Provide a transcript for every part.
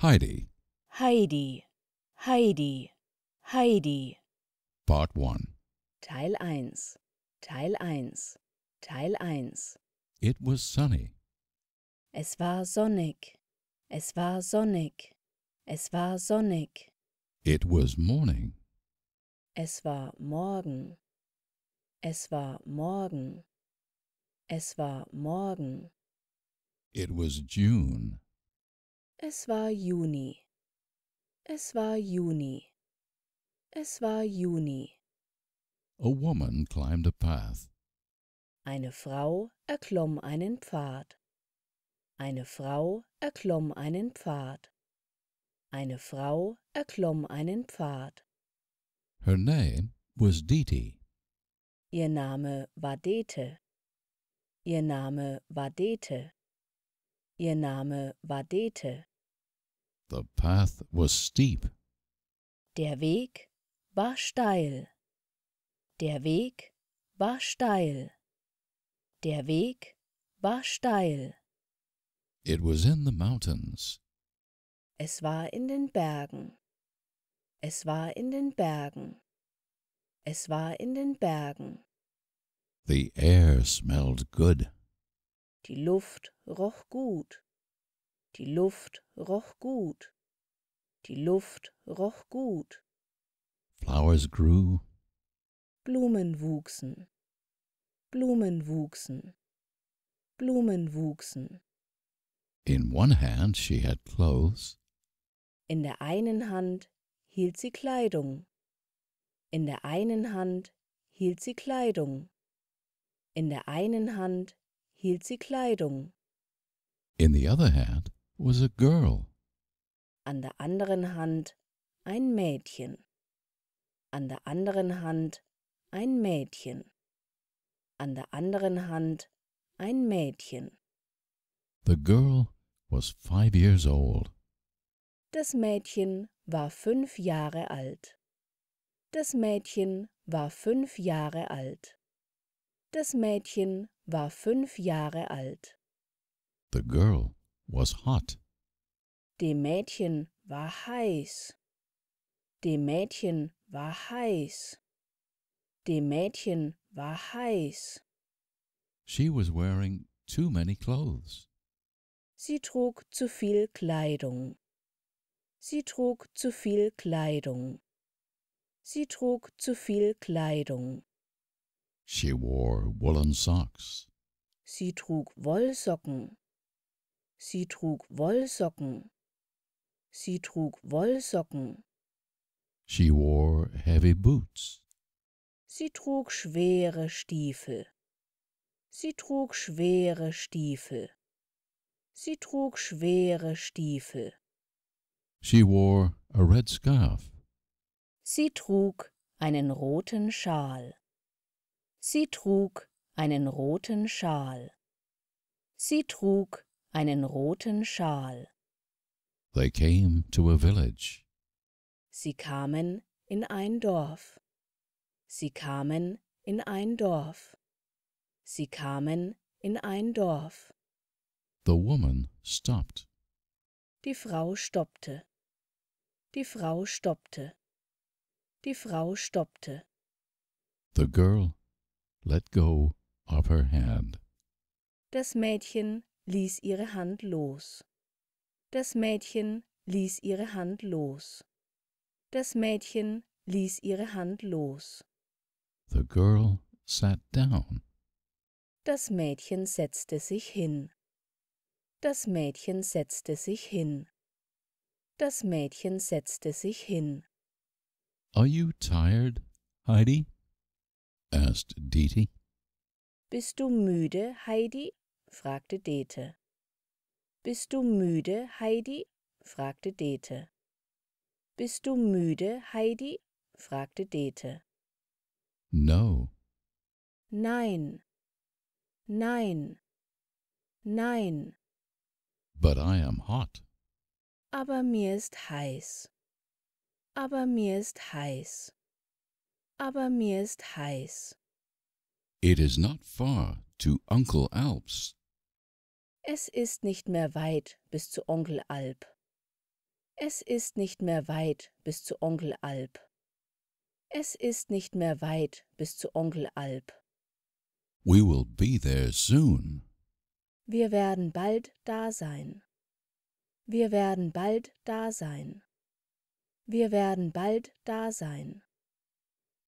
Heidi. Heidi. Heidi. Heidi. Part 1. Teil 1. Teil 1. Teil 1. It was sunny. Es war sonnig. Es war sonnig. Es war sonnig. It was morning. Es war morgen. Es war morgen. Es war morgen. It was June. Es war Juni. Es war Juni. Es war Juni. A woman climbed a path. Eine Frau erklomm einen Pfad. Eine Frau erklomm einen Pfad. Eine Frau erklomm einen Pfad. Her name was Diti. Ihr Name war Dete. Ihr Name war Dete. Ihr Name war Dete. The path was steep. Der Weg war steil. Der Weg war steil. Der Weg war steil. It was in the mountains. Es war in den Bergen. Es war in den Bergen. Es war in den Bergen. The air smelled good. Die Luft roch gut die Luft roch gut, die Luft roch gut. Flowers grew. Blumen wuchsen, Blumen wuchsen, Blumen wuchsen. In one hand she had clothes. In der einen Hand hielt sie Kleidung. In der einen Hand hielt sie Kleidung. In der einen Hand hielt sie Kleidung. In the other hand was a girl. An der anderen Hand ein Mädchen. An der anderen Hand ein Mädchen. An der anderen Hand ein Mädchen. The girl was five years old. Das Mädchen war fünf Jahre alt. Das Mädchen war fünf Jahre alt. Das Mädchen war fünf Jahre alt. The girl was hot. Die Mädchen war heiß. Die Mädchen war heiß. Die Mädchen war heiß. She was wearing too many clothes. Sie trug zu viel Kleidung. Sie trug zu viel Kleidung. Sie trug zu viel Kleidung. She wore woolen socks. Sie trug Wollsocken. Sie trug Wollsocken. Sie trug Wollsocken. She wore heavy boots. Sie trug schwere Stiefel. Sie trug schwere Stiefel. Sie trug schwere Stiefel. She wore a red scarf. Sie trug einen roten Schal. Sie trug einen roten Schal. Sie trug einen roten Schal. They came to a village. Sie kamen in ein Dorf. Sie kamen in ein Dorf. Sie kamen in ein Dorf. The woman stopped. Die Frau stoppte. Die Frau stoppte. Die Frau stoppte. The girl let go of her hand. Das Mädchen ließ ihre Hand los. Das Mädchen ließ ihre Hand los. Das Mädchen ließ ihre Hand los. The girl sat down. Das Mädchen setzte sich hin. Das Mädchen setzte sich hin. Das Mädchen setzte sich hin. Are you tired, Heidi? asked Diti. Bist du müde, Heidi? fragte Dete. Bist du müde, Heidi? fragte Dete. Bist du müde, Heidi? fragte Dete. No. Nein. Nein. Nein. But I am hot. Aber mir ist heiß. Aber mir ist heiß. Aber mir ist heiß. It is not far to Uncle Alps. Es ist nicht mehr weit bis zu Onkel Alp. Es ist nicht mehr weit bis zu Onkel Alp. Es ist nicht mehr weit bis zu Onkel Alp. We will be there soon. Wir werden bald da sein. Wir werden bald da sein. Wir werden bald da sein.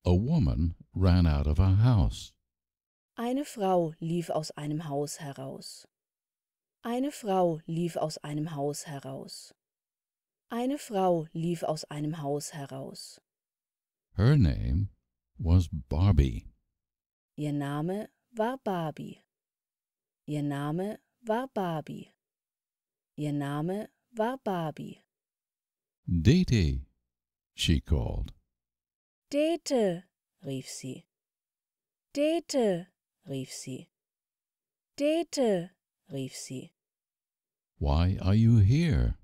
A woman ran out of her house. Eine Frau lief aus einem Haus heraus. Eine Frau lief aus einem Haus heraus. Eine Frau lief aus einem Haus heraus. Her name was Barbie. Ihr Name war Barbie. Ihr Name war Barbie. Ihr Name war Barbie. Dete, she called. Dete, rief sie. Dete, rief sie. Dete, rief sie. Why are you here?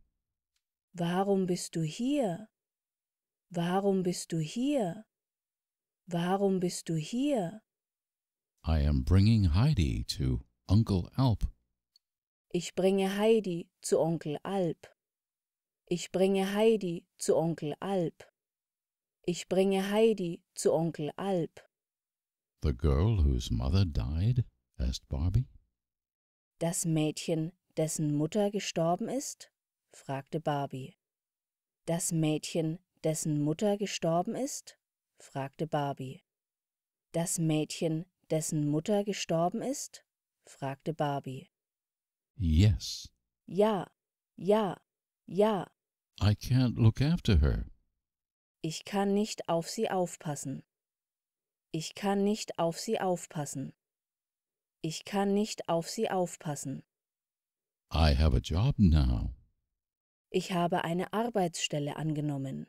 Warum bist du hier? Warum bist du hier? Warum bist du hier? I am bringing Heidi to Uncle Alp. Ich bringe Heidi zu Onkel Alp. Ich bringe Heidi zu Onkel Alp. Ich bringe Heidi zu Onkel Alp. The girl whose mother died? asked Barbie. Das Mädchen, dessen Mutter gestorben ist? fragte Barbie. Das Mädchen, dessen Mutter gestorben ist? fragte Barbie. Das Mädchen, dessen Mutter gestorben ist? fragte Barbie. Yes. Ja, ja, ja. I can't look after her. Ich kann nicht auf sie aufpassen. Ich kann nicht auf sie aufpassen. Ich kann nicht auf sie aufpassen. I have a job now. Ich habe eine Arbeitsstelle angenommen.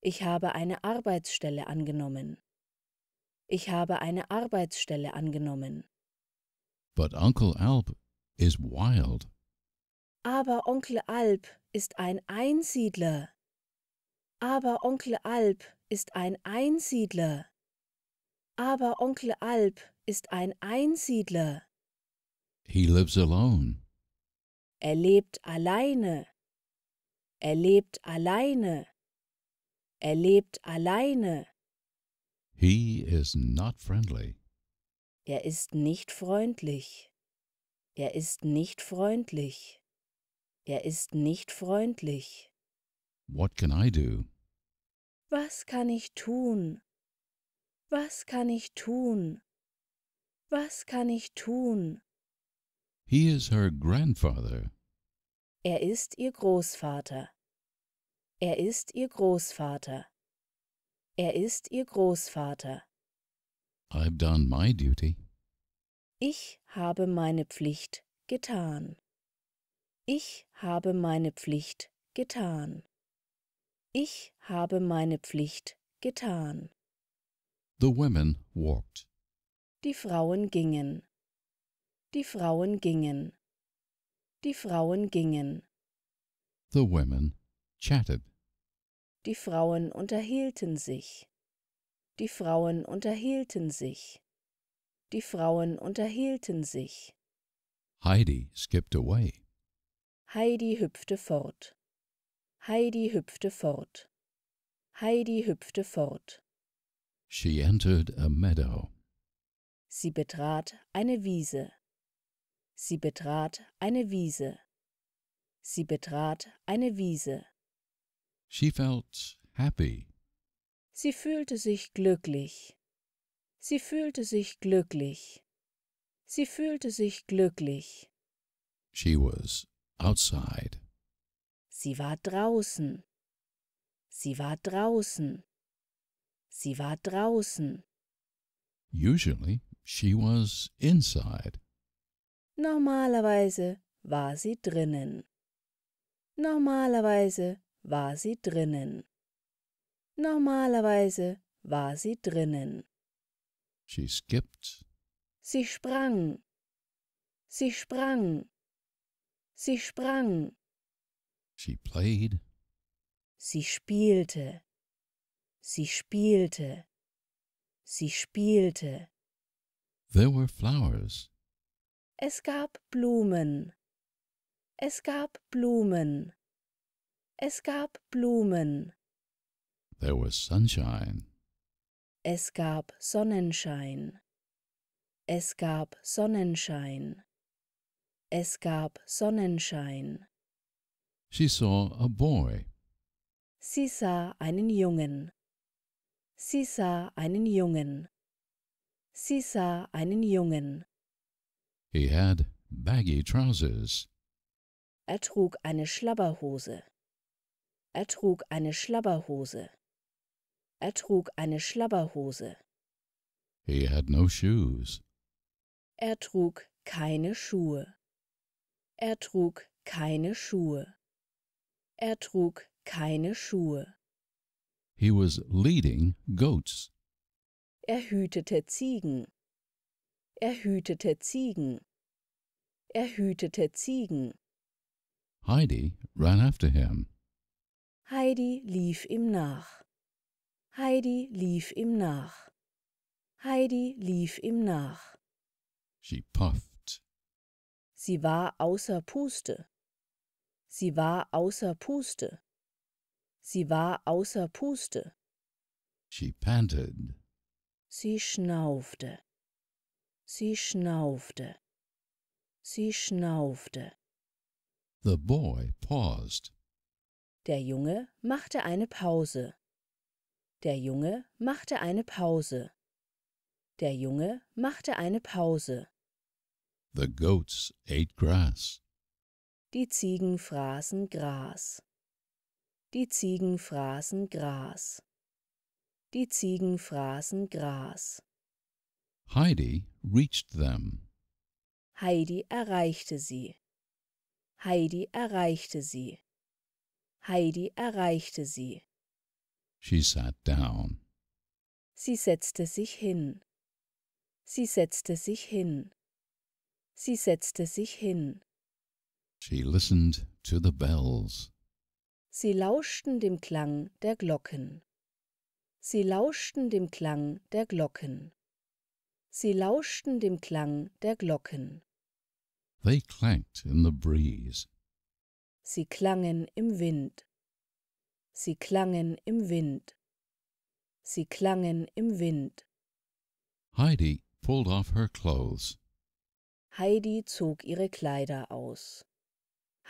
Ich habe eine Arbeitsstelle angenommen. Ich habe eine Arbeitsstelle angenommen. But Uncle Alp is wild. Aber Onkel Alp ist ein Einsiedler. Aber Onkel Alp ist ein Einsiedler. Aber Onkel Alp ist ein Einsiedler. He lives alone. Er lebt alleine. Er lebt alleine. Er lebt alleine. He is not friendly. Er ist nicht freundlich. Er ist nicht freundlich. Er ist nicht freundlich. What can I do? Was kann ich tun? Was kann ich tun? Was kann ich tun? He is her grandfather. Er ist ihr Großvater. Er ist ihr Großvater. Er ist ihr Großvater. I've done my duty. Ich habe meine Pflicht getan. Ich habe meine Pflicht getan. Ich habe meine Pflicht getan. The women walked. Die Frauen gingen. Die Frauen gingen. Die Frauen gingen. The women chatted. Die Frauen unterhielten sich. Die Frauen unterhielten sich. Die Frauen unterhielten sich. Heidi skipped away. Heidi hüpfte fort. Heidi hüpfte fort. Heidi hüpfte fort. She entered a meadow. Sie betrat eine Wiese. Sie betrat eine Wiese. Sie betrat eine Wiese. She felt happy. Sie fühlte sich glücklich. Sie fühlte sich glücklich. Sie fühlte sich glücklich. She was outside. Sie war draußen. Sie war draußen. Sie war draußen. Usually she was inside. Normalerweise war sie drinnen. Normalerweise war sie drinnen. Normalerweise war sie drinnen. She skipped. Sie sprang. Sie sprang. Sie sprang. She played. Sie spielte. Sie spielte. Sie spielte. There were flowers. Es gab Blumen. Es gab Blumen. Es gab Blumen. There was sunshine. Es gab Sonnenschein. Es gab Sonnenschein. Es gab Sonnenschein. She saw a boy. Sie sah einen Jungen. Sie sah einen Jungen. Sie sah einen Jungen. He had baggy trousers. Er trug eine Schlabberhose. Er trug eine Schlabberhose. Er trug eine Schlabberhose. He had no shoes. Er trug keine Schuhe. Er trug keine Schuhe. Er trug keine Schuhe. He was leading goats. Er hütete Ziegen. Er hütete Ziegen. Er hütete Ziegen. Heidi ran after him. Heidi lief ihm nach. Heidi lief ihm nach. Heidi lief ihm nach. She puffed. Sie war außer Puste. Sie war außer Puste. Sie war außer Puste. She panted. Sie schnaufte. Sie schnaufte. Sie schnaufte. The boy paused. Der Junge machte eine Pause. Der Junge machte eine Pause. Der Junge machte eine Pause. The goats ate grass. Die Ziegen fraßen Gras. Die Ziegen fraßen Gras. Die Ziegen fraßen Gras. Heidi reached them. Heidi erreichte sie. Heidi erreichte sie. Heidi erreichte sie. She sat down. Sie setzte sich hin. Sie setzte sich hin. Sie setzte sich hin. She listened to the bells. Sie lauschten dem Klang der Glocken. Sie lauschten dem Klang der Glocken. Sie lauschten dem Klang der Glocken. They clanked in the breeze. Sie klangen im Wind. Sie klangen im Wind. Sie klangen im Wind. Heidi pulled off her clothes. Heidi zog ihre Kleider aus.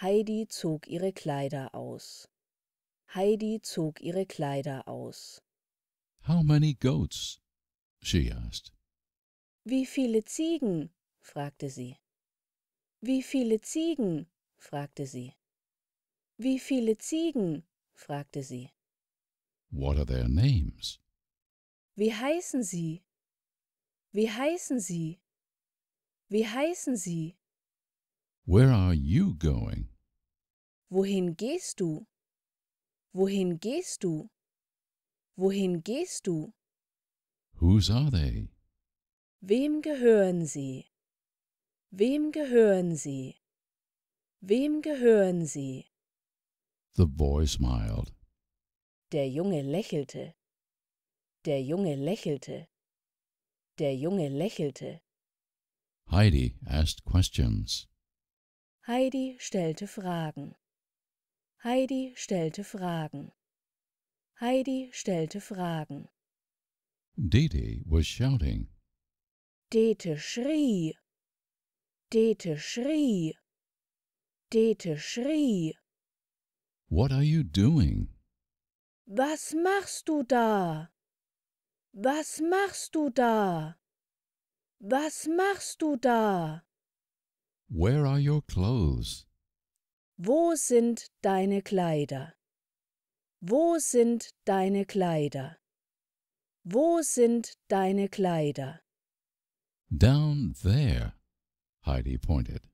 Heidi zog ihre Kleider aus. Heidi zog ihre Kleider aus. How many goats? she asked. Wie viele Ziegen? fragte sie. Wie viele Ziegen? fragte sie. Wie viele Ziegen? fragte sie. What are their names? Wie heißen sie? Wie heißen sie? Wie heißen sie? Where are you going? Wohin gehst du? Wohin gehst du? Wohin gehst du? Whose are they? Wem gehören sie? Wem gehören sie? Wem gehören sie? The boy smiled. Der Junge lächelte. Der Junge lächelte. Der Junge lächelte. Heidi asked questions. Heidi stellte Fragen. Heidi stellte Fragen. Heidi stellte Fragen. Dede was shouting. Dete schrie. Dete schrie. Dete schrie. What are you doing? Was machst du da? Was machst du da? Was machst du da? Where are your clothes? Wo sind deine Kleider? Wo sind deine Kleider? Wo sind deine Kleider? Down there, Heidi pointed.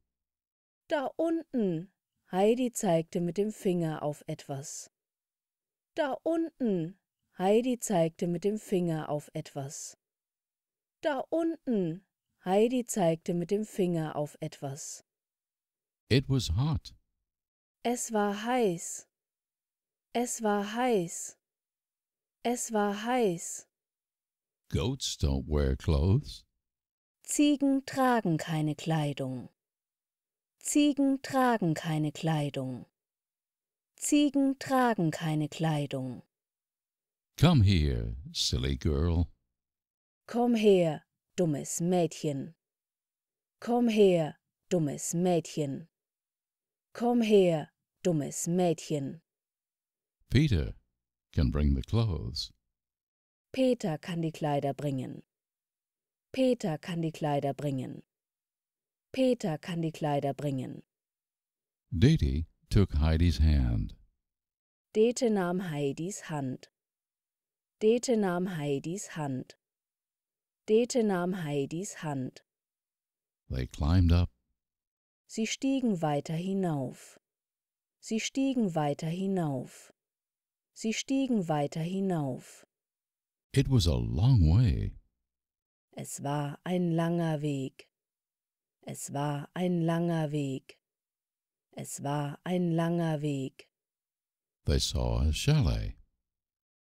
Da unten, Heidi zeigte mit dem Finger auf etwas. Da unten, Heidi zeigte mit dem Finger auf etwas. Da unten, Heidi zeigte mit dem Finger auf etwas. It was hot. Es war heiß. Es war heiß. Es war heiß. Goats don't wear clothes. Ziegen tragen keine Kleidung. Ziegen tragen keine Kleidung. Ziegen tragen keine Kleidung. Come here, silly girl. Komm her, dummes Mädchen. Komm her, dummes Mädchen. Komm her, dummes Mädchen. Peter can bring the clothes. Peter kann die Kleider bringen. Peter kann die Kleider bringen. Peter kann die Kleider bringen. Dete took Heidi's hand. Dete nahm Heidis Hand. Dete nahm Heidis Hand. Dete nahm Heidis Hand. They climbed up. Sie stiegen weiter hinauf. Sie stiegen weiter hinauf. Sie stiegen weiter hinauf. It was a long way. Es war ein langer Weg. Es war ein langer Weg. Es war ein langer Weg. They saw a chalet.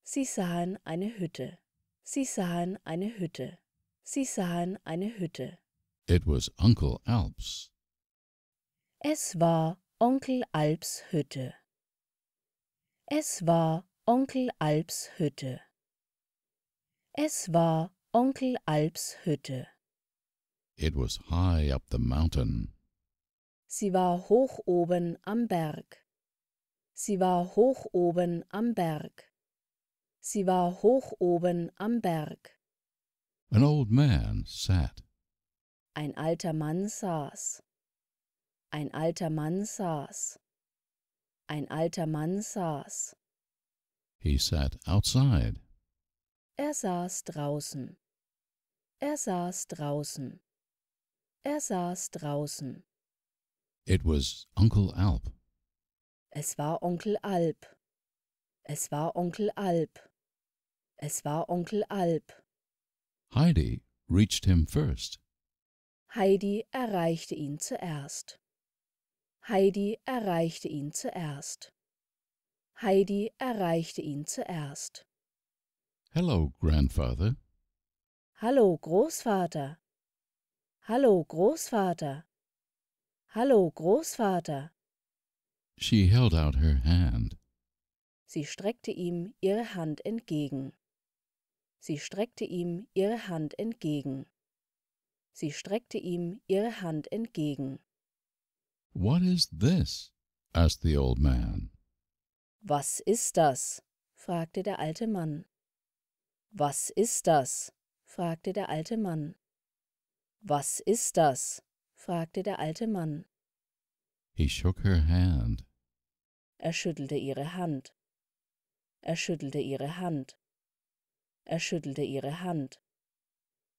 Sie sahen eine Hütte. Sie sahen eine Hütte. Sie sahen eine Hütte. It was Uncle Alps. Es war Onkel Alps Hütte. Es war Onkel Alps Hütte. Es war Onkel Alps Hütte. It was high up the mountain. Sie war hoch oben am Berg. Sie war hoch oben am Berg. Sie war hoch oben am Berg. An old man sat. Ein alter Mann saß. Ein alter Mann saß. Ein alter Mann saß. He sat outside. Er saß draußen. Er saß draußen. Er saß draußen. It was Uncle Alp. Es war Onkel Alp. Es war Onkel Alp. Es war Onkel Alp. Heidi reached him first. Heidi erreichte ihn zuerst. Heidi erreichte ihn zuerst. Heidi erreichte ihn zuerst. Hello, Grandfather. Hallo, Großvater. Hallo, Großvater. Hallo, Großvater. She held out her hand. Sie streckte ihm ihre Hand entgegen. Sie streckte ihm ihre Hand entgegen. Sie streckte ihm ihre Hand entgegen. What is this? asked the old man. Was ist das? fragte der alte Mann. Was ist das? fragte der alte Mann. Was ist das? fragte der alte Mann. He shook her hand. Er schüttelte ihre Hand. Er schüttelte ihre Hand. Er schüttelte ihre Hand.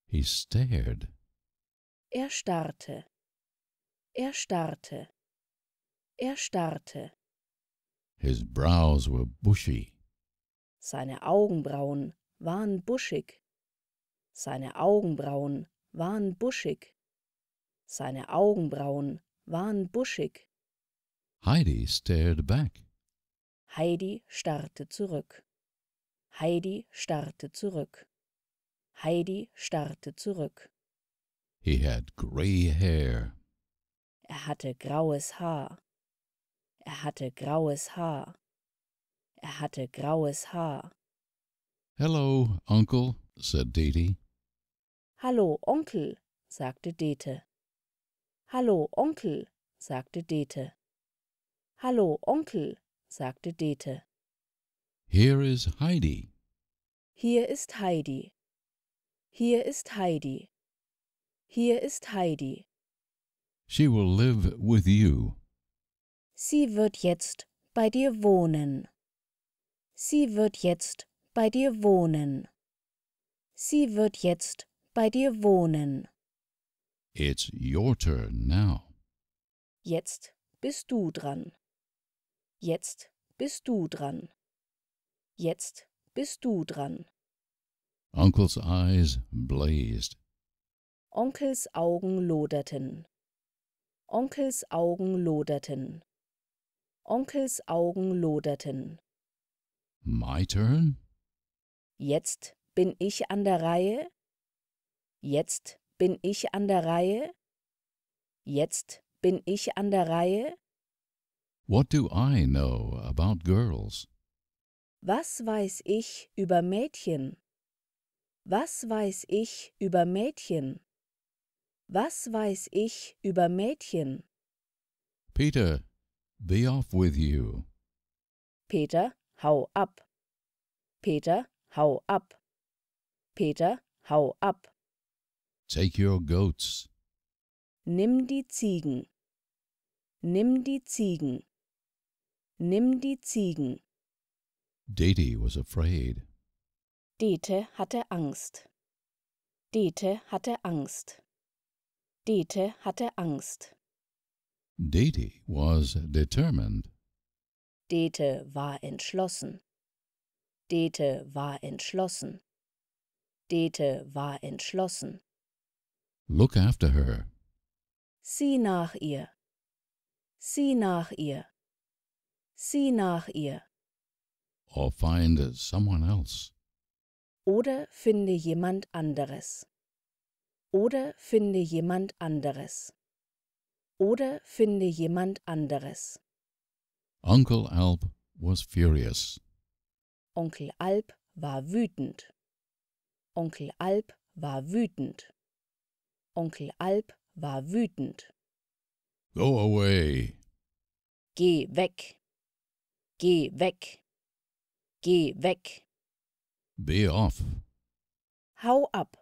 He stared. Er starrte. Er starrte. Er starrte. His brows were bushy. Seine Augenbrauen waren buschig. Seine Augenbrauen waren buschig. Seine Augenbrauen waren buschig. Heidi stared back. Heidi starrte zurück. Heidi starrte zurück. Heidi starrte zurück. He had gray hair. Er hatte graues Haar. Er hatte graues Haar. Er hatte graues Haar. Hello, Uncle, said Didi. Hallo, Onkel, sagte Dete. Hallo, Onkel, sagte Dete. Hallo, Onkel, sagte Dete. Here is Heidi. Hier ist Heidi. Hier ist Heidi. Hier ist Heidi. She will live with you. Sie wird jetzt bei dir wohnen. Sie wird jetzt bei dir wohnen. Sie wird jetzt bei dir wohnen. It's your turn now. Jetzt bist du dran. Jetzt bist du dran. Jetzt bist du dran. Uncle's eyes blazed. Onkels Augen loderten. Onkels Augen loderten. Onkels Augen loderten. My turn? Jetzt bin ich an der Reihe. Jetzt bin ich an der Reihe. Jetzt bin ich an der Reihe. What do I know about girls? Was weiß ich über Mädchen? Was weiß ich über Mädchen? Was weiß ich über Mädchen? Peter, be off with you. Peter, hau ab. Peter, hau ab. Peter, hau ab. Take your goats. Nimm die Ziegen. Nimm die Ziegen. Nimm die Ziegen. Dete was afraid. Dete hatte Angst. Dete hatte Angst. Dete hatte Angst. Dete was determined. Dete war entschlossen. Dete war entschlossen. Dete war entschlossen. Look after her. Sieh nach ihr. Sieh nach ihr. Sieh nach ihr. Or find someone else. Oder finde jemand anderes. Oder finde jemand anderes. Oder finde jemand anderes. Uncle Alp was furious. Onkel Alp war wütend. Onkel Alp war wütend. Onkel Alp war wütend. Go away. Geh weg. Geh weg. Geh weg. Be off. Hau ab.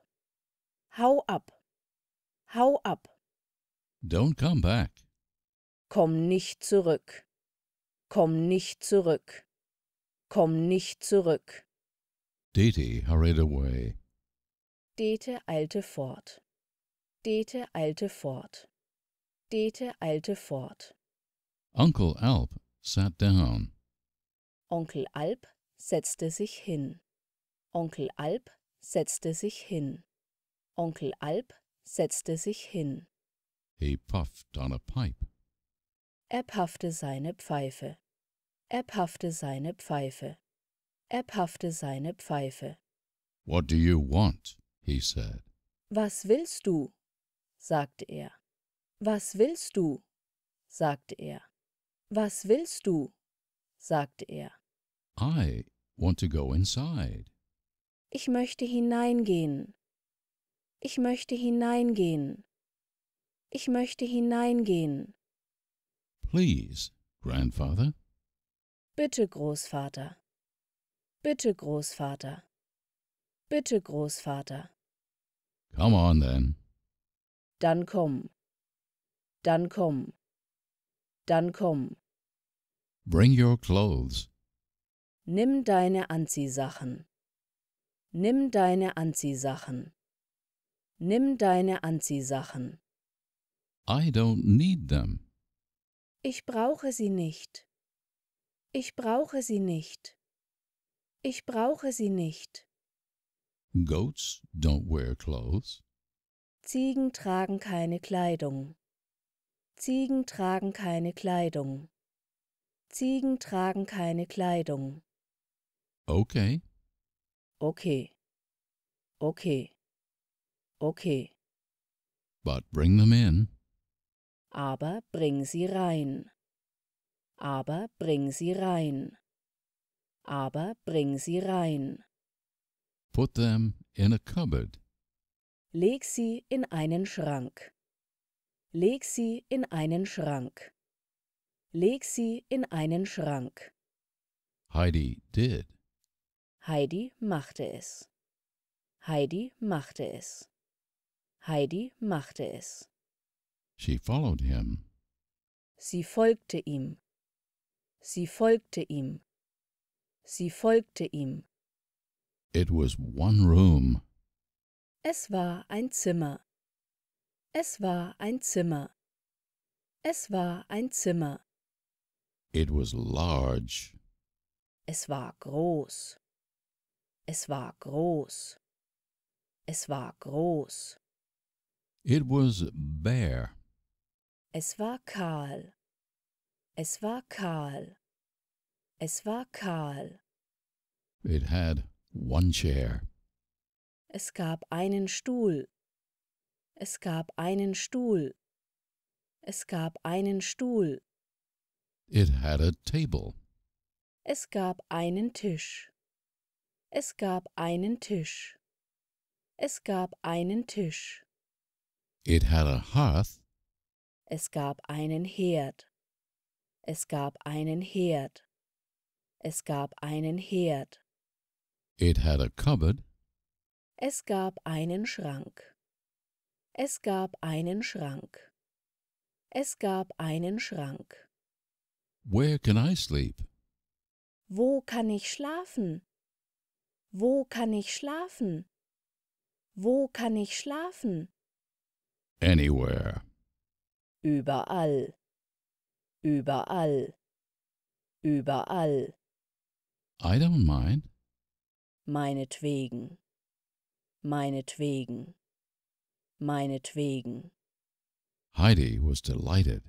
Hau ab. Hau ab. Don't come back. Komm nicht zurück. Komm nicht zurück. Komm nicht zurück. Dete hurried away. Dete eilte fort. Dete eilte fort. Dete eilte fort. Uncle Alp sat down. Onkel Alp setzte sich hin. Onkel Alp setzte sich hin. Onkel Alp setzte sich hin. He puffed on a pipe. Er paffte seine Pfeife. Er paffte seine Pfeife. Er paffte seine Pfeife. What do you want? he said. Was willst du? sagte er. Was willst du? sagte er. Was willst du? sagte er. I want to go inside. Ich möchte hineingehen. Ich möchte hineingehen. Ich möchte hineingehen. Please, grandfather. Bitte, Großvater. Bitte, Großvater. Bitte, Großvater. Come on then. Dann komm. Dann komm. Dann komm. Bring your clothes. Nimm deine Anziehsachen. Nimm deine Anziehsachen. Nimm deine Anziehsachen. I don't need them. Ich brauche sie nicht. Ich brauche sie nicht. Ich brauche sie nicht. Goats don't wear clothes. Ziegen tragen keine Kleidung. Ziegen tragen keine Kleidung. Ziegen tragen keine Kleidung. Okay. Okay. Okay. Okay. But bring them in. Aber bring sie rein. Aber bring sie rein. Aber bring sie rein. Put them in a cupboard. Leg sie in einen Schrank. Leg sie in einen Schrank. Leg sie in einen Schrank. Heidi did. Heidi machte es. Heidi machte es. Heidi machte es. She followed him. Sie folgte ihm. Sie folgte ihm. Sie folgte ihm. It was one room. Es war ein Zimmer. Es war ein Zimmer. Es war ein Zimmer. It was large. Es war groß. Es war groß. Es war groß. It was bare. Es war kahl. Es war kahl. Es war kahl. It had one chair. Es gab einen Stuhl. Es gab einen Stuhl. Es gab einen Stuhl. It had a table. Es gab einen Tisch. Es gab einen Tisch. Es gab einen Tisch. It had a hearth. Es gab einen Herd. Es gab einen Herd. Es gab einen Herd. It had a cupboard. Es gab einen Schrank. Es gab einen Schrank. Es gab einen Schrank. Where can I sleep? Wo kann ich schlafen? Wo kann ich schlafen? Wo kann ich schlafen? Anywhere. Überall. Überall. Überall. I don't mind. Meinetwegen. Meinetwegen. Meinetwegen. Heidi was delighted.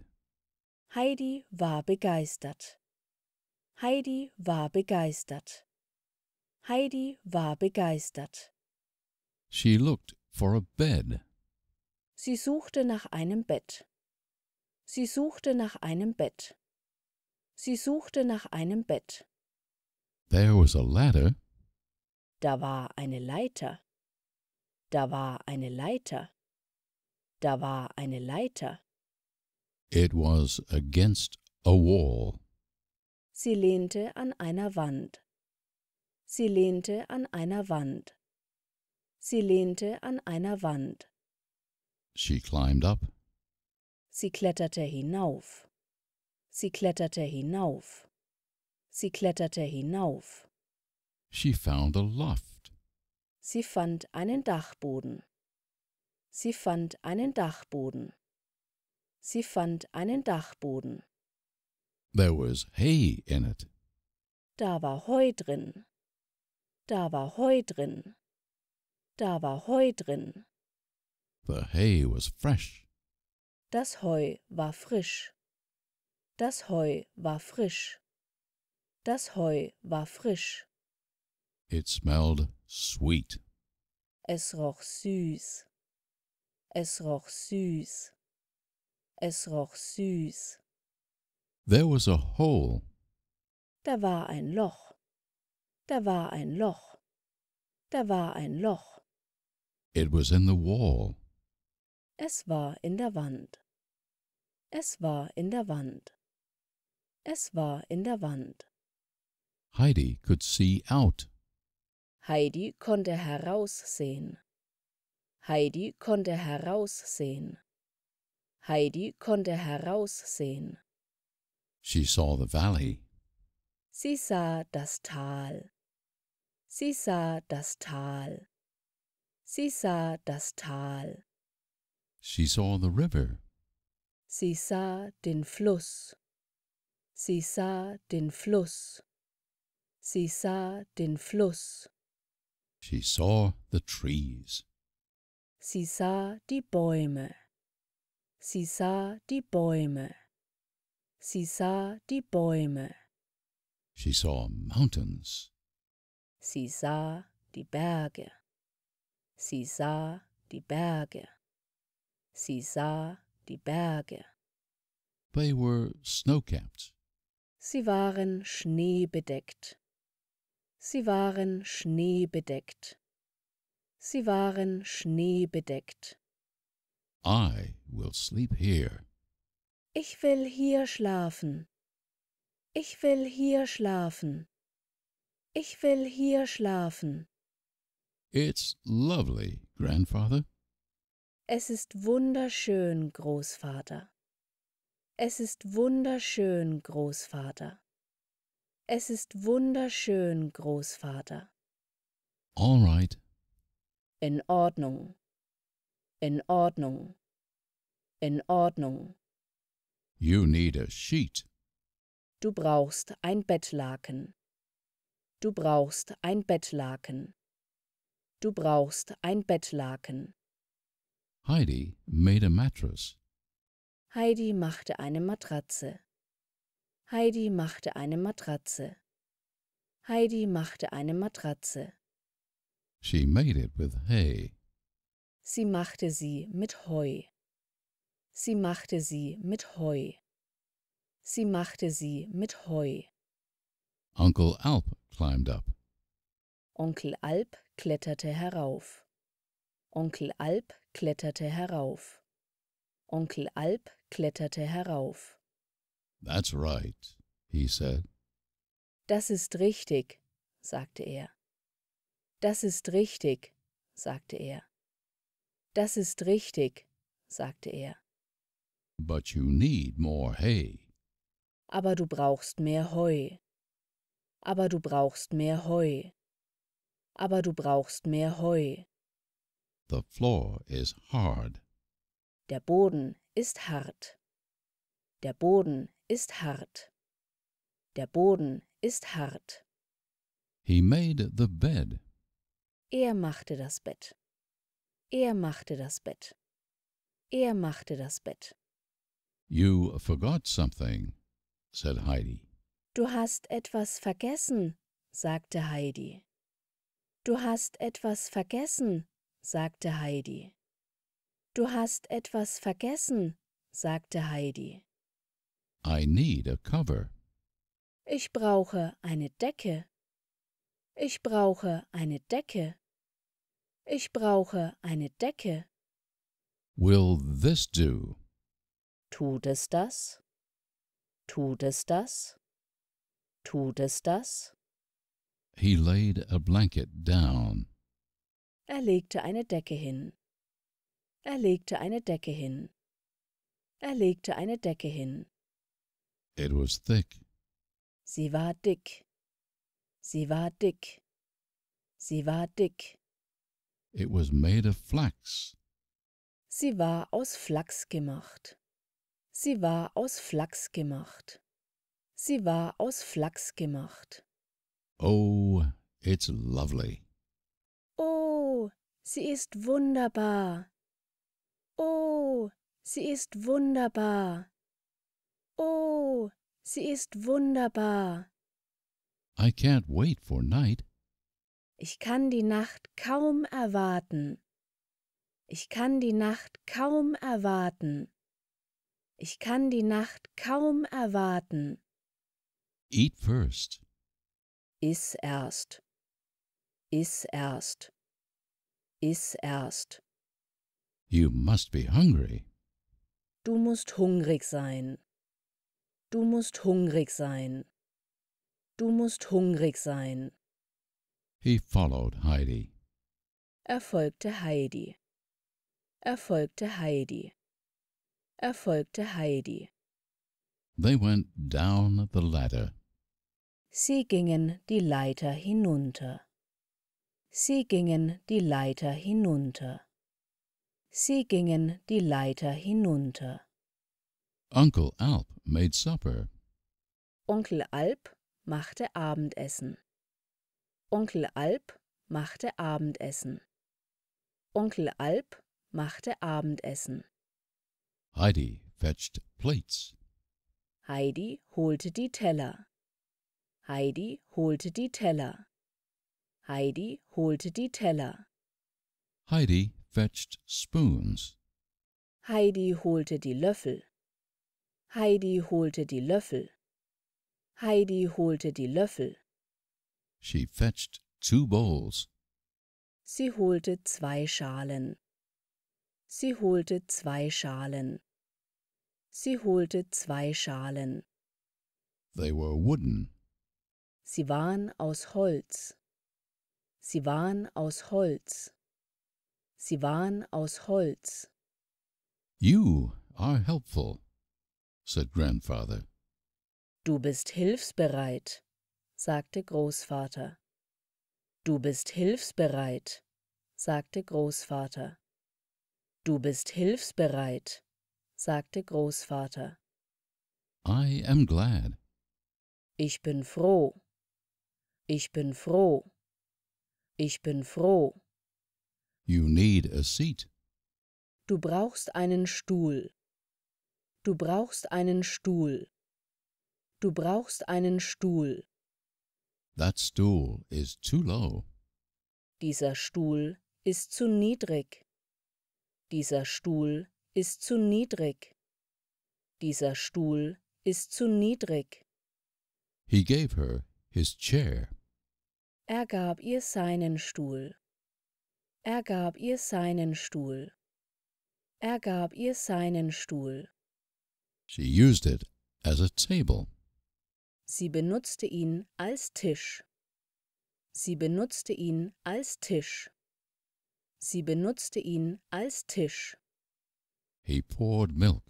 Heidi war begeistert. Heidi war begeistert. Heidi war begeistert. She looked for a bed. Sie suchte nach einem Bett. Sie suchte nach einem Bett. Sie suchte nach einem Bett. There was a ladder. Da war eine Leiter. Da war eine Leiter. Da war eine Leiter. It was against a wall. Sie lehnte an einer Wand. Sie lehnte an einer Wand. Sie lehnte an einer Wand. She climbed up. Sie kletterte hinauf. Sie kletterte hinauf. Sie kletterte hinauf. She found a loft. Sie fand einen Dachboden. Sie fand einen Dachboden. Sie fand einen Dachboden. There was hay in it. Da war Heu drin. Da war Heu drin. Da war Heu drin. The hay was fresh. Das Heu war frisch. Das Heu war frisch. Das Heu war frisch. It smelled sweet. Es roch süß. Es roch süß. Es roch süß. There was a hole. Da war ein Loch. Da war ein Loch. Da war ein Loch. It was in the wall. Es war in der Wand. Es war in der Wand. Es war in der Wand. Heidi could see out. Heidi konnte heraussehen. Heidi konnte heraussehen. Heidi konnte heraussehen. She saw the valley. Sie sah das Tal. Sie sah das Tal. Sie sah das Tal. She saw the river. Sie sah den Fluss. Sie sah den Fluss. Sie sah den Fluss. She saw the trees. Sie sah die Bäume. Sie sah die Bäume. Sie sah die Bäume. She saw mountains. Sie sah die Berge. Sie sah die Berge. Sie sah die Berge. They were snow-capped. Sie waren schneebedeckt. Sie waren schneebedeckt. Sie waren schneebedeckt. I will sleep here. Ich will hier schlafen. Ich will hier schlafen. Ich will hier schlafen. It's lovely, Grandfather. Es ist wunderschön, Großvater. Es ist wunderschön, Großvater. Es ist wunderschön, Großvater. All right. In Ordnung. In Ordnung. In Ordnung. You need a sheet. Du brauchst ein Bettlaken. Du brauchst ein Bettlaken. Du brauchst ein Bettlaken. Heidi made a mattress. Heidi machte eine Matratze. Heidi machte eine Matratze. Heidi machte eine Matratze. She made it with hay. Sie machte sie mit Heu. Sie machte sie mit Heu. Sie machte sie mit Heu. Onkel Alp climbed up. Onkel Alp kletterte herauf. Onkel Alp kletterte herauf. Onkel Alp kletterte herauf. That's right, he said. Das ist richtig, sagte er. Das ist richtig, sagte er. Das ist richtig, sagte er. But you need more hay aber du brauchst mehr Heu. Aber du brauchst mehr Heu. Aber du brauchst mehr Heu. The floor is hard. Der Boden ist hart. Der Boden ist hart. Der Boden ist hart. He made the bed. Er machte das Bett. Er machte das Bett. Er machte das Bett. You forgot something said Heidi. Du hast etwas vergessen, sagte Heidi. Du hast etwas vergessen, sagte Heidi. Du hast etwas vergessen, sagte Heidi. I need a cover. Ich brauche eine Decke. Ich brauche eine Decke. Ich brauche eine Decke. Will this do? Tut es das? Tut es das? Tut es das? He laid a blanket down. Er legte eine Decke hin. Er legte eine Decke hin. Er legte eine Decke hin. It was thick. Sie war dick. Sie war dick. Sie war dick. It was made of flax. Sie war aus Flachs gemacht. Sie war aus Flachs gemacht. Sie war aus Flachs gemacht. Oh, it's lovely. Oh, sie ist wunderbar. Oh, sie ist wunderbar. Oh, sie ist wunderbar. I can't wait for night. Ich kann die Nacht kaum erwarten. Ich kann die Nacht kaum erwarten. Ich kann die Nacht kaum erwarten. Eat first. Iss erst. Iss erst. Iss erst. You must be hungry. Du musst hungrig sein. Du musst hungrig sein. Du musst hungrig sein. He followed Heidi. Er folgte Heidi. Er folgte Heidi erfolgte Heidi. They went down the ladder. Sie gingen die Leiter hinunter. Sie gingen die Leiter hinunter. Sie gingen die Leiter hinunter. Uncle Alp made supper. Onkel Alp machte Abendessen. Onkel Alp machte Abendessen. Onkel Alp machte Abendessen. Heidi fetched plates. Heidi holte die Teller. Heidi holte die Teller. Heidi holte die Teller. Heidi fetched spoons. Heidi holte die Löffel. Heidi holte die Löffel. Heidi holte die Löffel. She fetched two bowls. Sie holte zwei Schalen. Sie holte zwei Schalen. Sie holte zwei Schalen. They were wooden. Sie waren aus Holz. Sie waren aus Holz. Sie waren aus Holz. You are helpful, said grandfather. Du bist hilfsbereit, sagte Großvater. Du bist hilfsbereit, sagte Großvater. Du bist hilfsbereit, sagte Großvater. I am glad. Ich bin froh. Ich bin froh. Ich bin froh. You need a seat. Du brauchst einen Stuhl. Du brauchst einen Stuhl. Du brauchst einen Stuhl. That stool is too low. Dieser Stuhl ist zu niedrig. Dieser Stuhl ist zu niedrig. Dieser Stuhl ist zu niedrig. He gave her his chair. Er gab ihr seinen Stuhl. Er gab ihr seinen Stuhl. Er gab ihr seinen Stuhl. She used it as a table. Sie benutzte ihn als Tisch. Sie benutzte ihn als Tisch. Sie benutzte ihn als Tisch. He poured milk.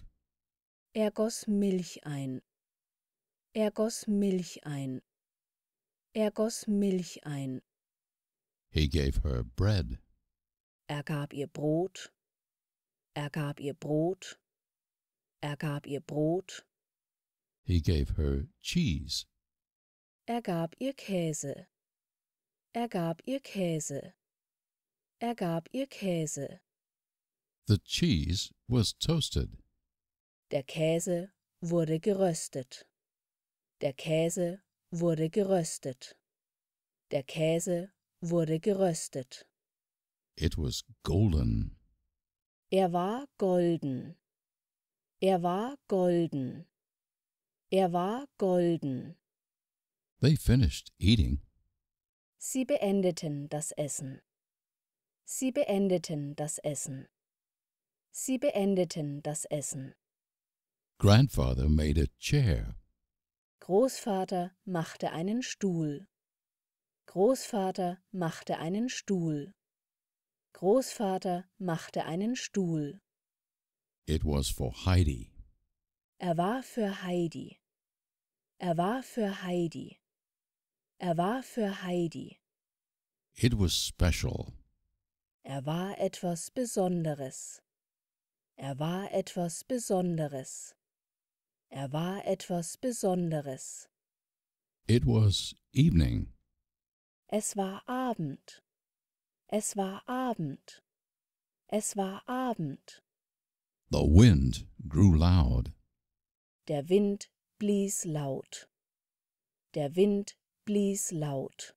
Er goss Milch ein. Er goss Milch ein. Er goss Milch ein. He gave her bread. Er gab ihr Brot. Er gab ihr Brot. Er gab ihr Brot. He gave her cheese. Er gab ihr Käse. Er gab ihr Käse. Er gab ihr Käse. The cheese was toasted. Der Käse wurde geröstet. Der Käse wurde geröstet. Der Käse wurde geröstet. It was golden. Er war golden. Er war golden. Er war golden. They finished eating. Sie beendeten das Essen. Sie beendeten das Essen. Sie beendeten das Essen. Grandfather made a chair. Großvater machte einen Stuhl. Großvater machte einen Stuhl. Großvater machte einen Stuhl. It was for Heidi. Er war für Heidi. Er war für Heidi. Er war für Heidi. It was special. Er war etwas Besonderes. Er war etwas Besonderes. Er war etwas Besonderes. It was evening. Es war Abend. Es war Abend. Es war Abend. The wind grew loud. Der Wind blies laut. Der Wind blies laut.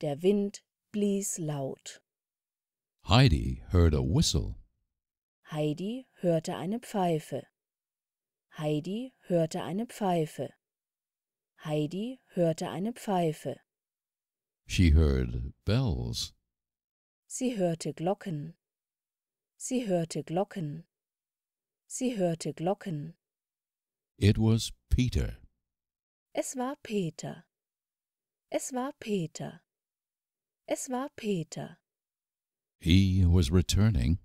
Der Wind blies laut. Heidi heard a whistle. Heidi hörte eine Pfeife. Heidi hörte eine Pfeife. Heidi hörte eine Pfeife. She heard bells. Sie hörte Glocken. Sie hörte Glocken. Sie hörte Glocken. It was Peter. Es war Peter. Es war Peter. Es war Peter. He was returning.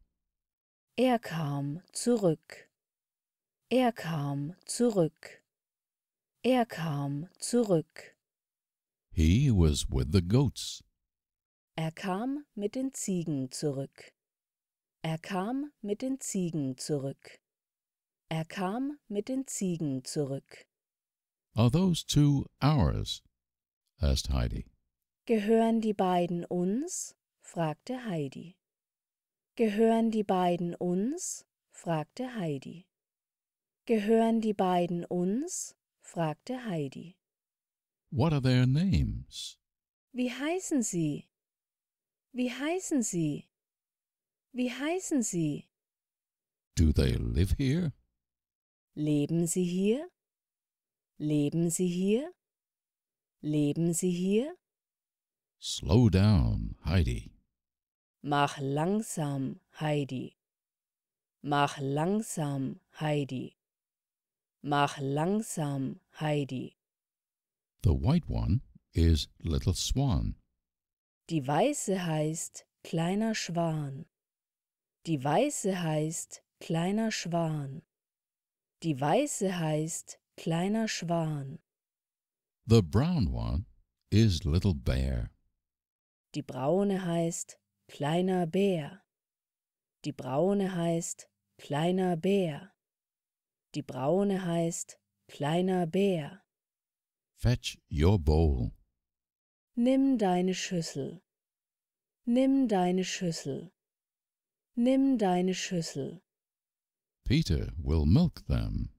Er kam zurück. Er kam zurück. Er kam zurück. He was with the goats. Er kam mit den Ziegen zurück. Er kam mit den Ziegen zurück. Er kam mit den Ziegen zurück. Are those two ours? asked Heidi. Gehören die beiden uns? fragte Heidi. Gehören die beiden uns? fragte Heidi. Gehören die beiden uns? fragte Heidi. What are their names? Wie heißen sie? Wie heißen sie? Wie heißen sie? Do they live here? Leben sie hier? Leben sie hier? Leben sie hier? Slow down, Heidi. Mach langsam, Heidi. Mach langsam, Heidi. Mach langsam, Heidi. The white one is Little Swan. Die weiße heißt Kleiner Schwan. Die weiße heißt Kleiner Schwan. Die weiße heißt Kleiner Schwan. The brown one is Little Bear. Die braune heißt Kleiner Bär. Die braune heißt Kleiner Bär. Die braune heißt Kleiner Bär. Fetch your bowl. Nimm deine Schüssel. Nimm deine Schüssel. Nimm deine Schüssel. Peter will milk them.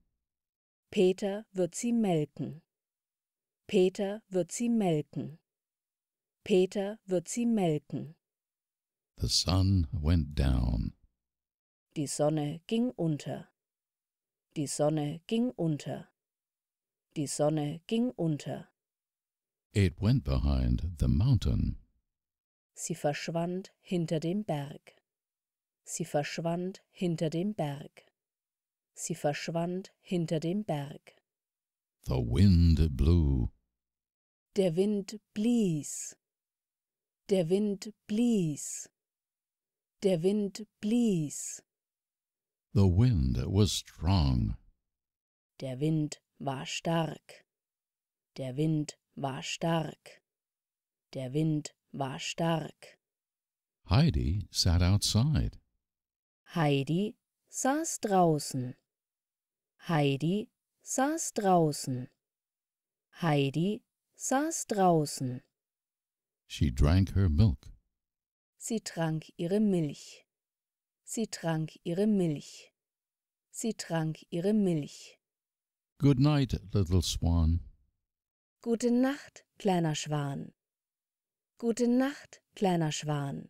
Peter wird sie melken. Peter wird sie melken. Peter wird sie melken. The sun went down. Die Sonne ging unter. Die Sonne ging unter. Die Sonne ging unter. It went behind the mountain. Sie verschwand hinter dem Berg. Sie verschwand hinter dem Berg. Sie verschwand hinter dem Berg. The wind blew. Der Wind blies. Der Wind blies. Der Wind blies. The wind was strong. Der Wind war stark. Der Wind war stark. Der Wind war stark. Heidi sat outside. Heidi saß draußen. Heidi saß draußen. Heidi saß draußen. She drank her milk. Sie trank ihre Milch. Sie trank ihre Milch. Sie trank ihre Milch. Good night, little swan. Gute Nacht, kleiner Schwan. Gute Nacht, kleiner Schwan.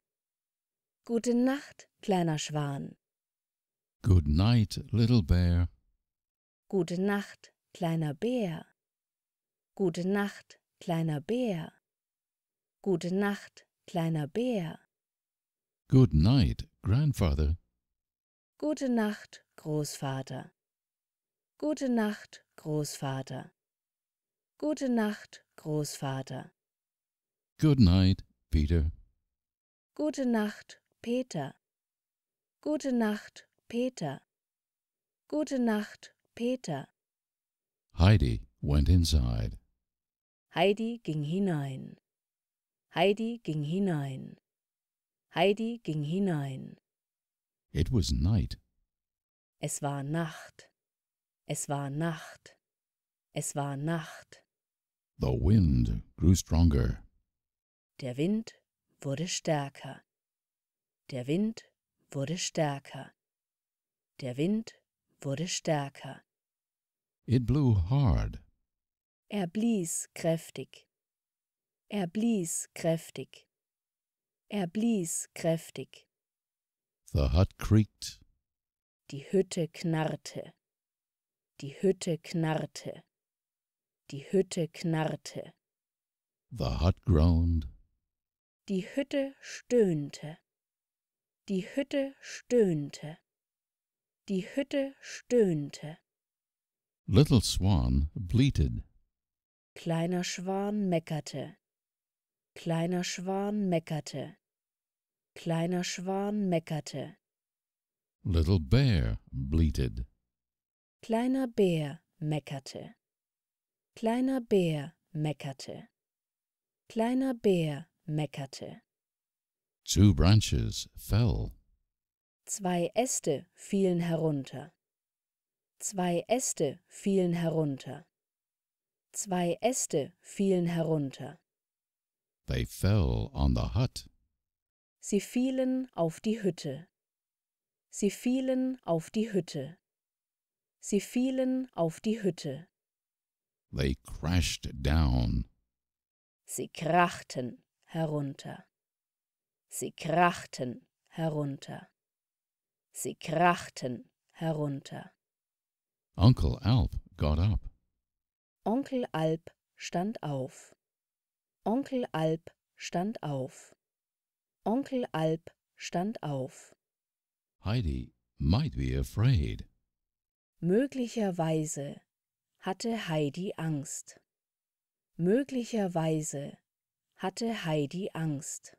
Gute Nacht, kleiner Schwan. Good night, little bear. Gute Nacht, kleiner Bär. Gute Nacht, kleiner Bär. Gute Nacht, kleiner Bär. Good night, Grandfather. Gute Nacht, Großvater. Gute Nacht, Großvater. Gute Nacht, Großvater. Good night, Peter. Gute Nacht, Peter. Gute Nacht, Peter. Gute Nacht, Peter. Heidi went inside. Heidi ging hinein. Heidi ging hinein. Heidi ging hinein. It was night. Es war Nacht. Es war Nacht. Es war Nacht. The wind grew stronger. Der Wind wurde stärker. Der Wind wurde stärker. Der Wind wurde stärker. It blew hard. Er blies kräftig. Er blies kräftig. Er blies kräftig. The hut creaked. Die Hütte knarrte. Die Hütte knarrte. Die Hütte knarrte. The hut groaned. Die Hütte stöhnte. Die Hütte stöhnte. Die Hütte stöhnte. Little Swan bleated. Kleiner Schwan meckerte. Kleiner Schwan meckerte. Kleiner Schwan meckerte. Little Bear bleated. Kleiner Bär meckerte. Kleiner Bär meckerte. Kleiner Bär meckerte. Two branches fell. Zwei Äste fielen herunter. Zwei Äste fielen herunter. Zwei Äste fielen herunter. They fell on the hut. Sie fielen auf die Hütte. Sie fielen auf die Hütte. Sie fielen auf die Hütte. They crashed down. Sie krachten herunter. Sie krachten herunter. Sie krachten herunter. Uncle Alp got up. Onkel Alp stand auf. Onkel Alp stand auf. Onkel Alp stand auf. Heidi might be afraid. Möglicherweise hatte Heidi Angst. Möglicherweise hatte Heidi Angst.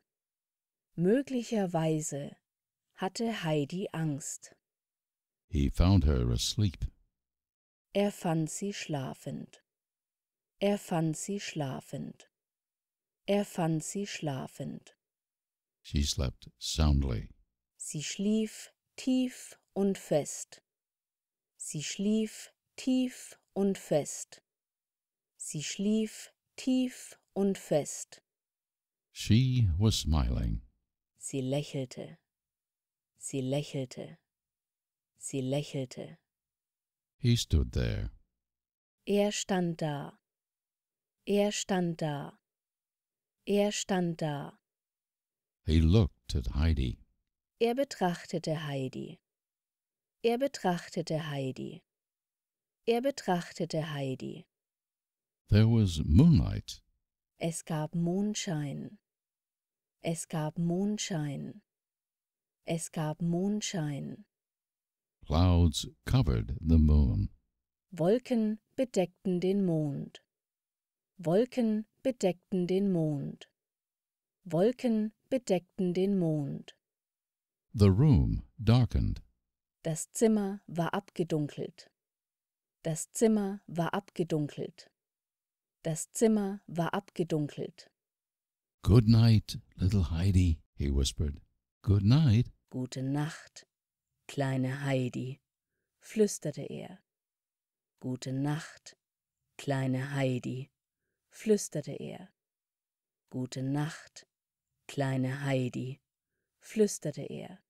Möglicherweise hatte Heidi Angst. He found her asleep. Er fand sie schlafend. Er fand sie schlafend. Er fand sie schlafend. She slept soundly. Sie schlief tief und fest. Sie schlief tief und fest. Sie schlief tief und fest. She was smiling. Sie lächelte. Sie lächelte. Sie lächelte. He stood there. Er stand da. Er stand da. Er stand da. He looked at Heidi. Er betrachtete Heidi. Er betrachtete Heidi. Er betrachtete Heidi. There was moonlight. Es gab Mondschein. Es gab Mondschein. Es gab Mondschein. Clouds covered the moon. Wolken bedeckten den Mond. Wolken bedeckten den Mond. Wolken bedeckten den Mond. The room darkened. Das Zimmer war abgedunkelt. Das Zimmer war abgedunkelt. Das Zimmer war abgedunkelt. Good night, little Heidi, he whispered. Good night. Gute Nacht, kleine Heidi, flüsterte er. Gute Nacht, kleine Heidi flüsterte er. Gute Nacht, kleine Heidi, flüsterte er.